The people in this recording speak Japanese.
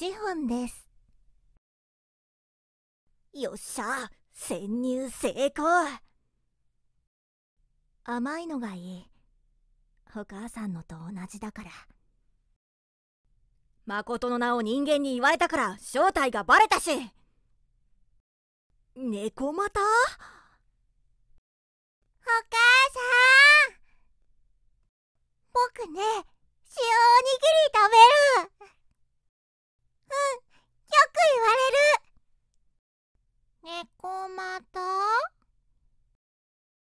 シフォンですよっしゃ潜入成功甘いのがいいお母さんのと同じだから誠の名を人間に言われたから正体がバレたし猫股お母さん僕ね猫。